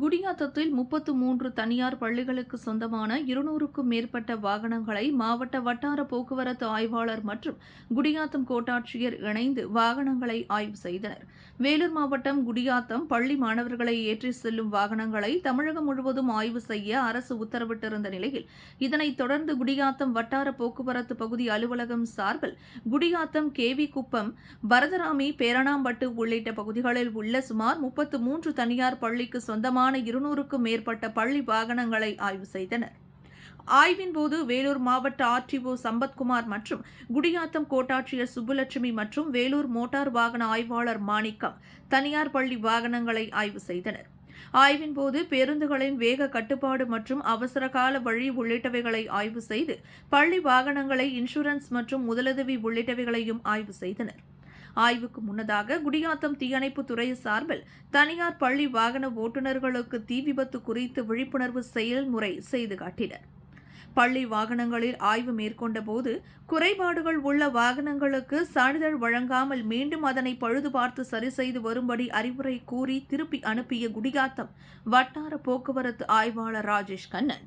குடியாத்தத்தில் முப்பத்து மூன்று தனியார் பள்ளிகளுக்கு சொந்தமான இருநூறுக்கும் மேற்பட்ட வாகனங்களை மாவட்ட வட்டார போக்குவரத்து ஆய்வாளர் மற்றும் குடியாத்தம் கோட்டாட்சியர் இணைந்து வாகனங்களை ஆய்வு செய்தனர் வேலூர் மாவட்டம் குடியாத்தம் பள்ளி மாணவர்களை ஏற்றி செல்லும் வாகனங்களை தமிழகம் முழுவதும் ஆய்வு செய்ய அரசு உத்தரவிட்டிருந்த நிலையில் இதனைத் தொடர்ந்து குடியாத்தம் வட்டார போக்குவரத்து பகுதி அலுவலகம் சார்பில் குடியாத்தம் வி குப்பம் பரதராமி பேரணாம்பட்டு உள்ளிட்ட பகுதிகளில் உள்ள சுமார் முப்பத்து மூன்று தனியார் பள்ளிக்கு சொந்தமான ஏராளமான இருநூறுக்கும் மேற்பட்ட பள்ளி வாகனங்களை ஆய்வு செய்தனர் ஆய்வின் போது வேலூர் மாவட்ட ஆர்டிஓ சம்பத்குமார் மற்றும் குடியாத்தம் கோட்டாட்சியர் சுப்புலட்சுமி மற்றும் வேலூர் மோட்டார் வாகன ஆய்வாளர் மாணிக்கம் தனியார் பள்ளி வாகனங்களை ஆய்வு செய்தனர் ஆய்வின் போது பேருந்துகளின் வேக கட்டுப்பாடு மற்றும் அவசர கால வழி உள்ளிட்டவைகளை ஆய்வு செய்து பள்ளி வாகனங்களை இன்சூரன்ஸ் மற்றும் முதலுதவி உள்ளிட்டவைகளையும் ஆய்வு செய்தனர் ஆய்வுக்கு முன்னதாக குடியாத்தம் தீயணைப்பு துறை சார்பில் தனியார் பள்ளி வாகன ஓட்டுநர்களுக்கு தீ விபத்து குறித்து விழிப்புணர்வு செயல்முறை செய்து காட்டினர் பள்ளி வாகனங்களில் ஆய்வு மேற்கொண்ட போது குறைபாடுகள் உள்ள வாகனங்களுக்கு சான்றிதழ் வழங்காமல் மீண்டும் அதனை பழுது பார்த்து சரி செய்து வரும்படி அறிவுரை கூறி திருப்பி அனுப்பிய குடியாத்தம் வட்டார போக்குவரத்து ஆய்வாளர் ராஜேஷ் கண்ணன்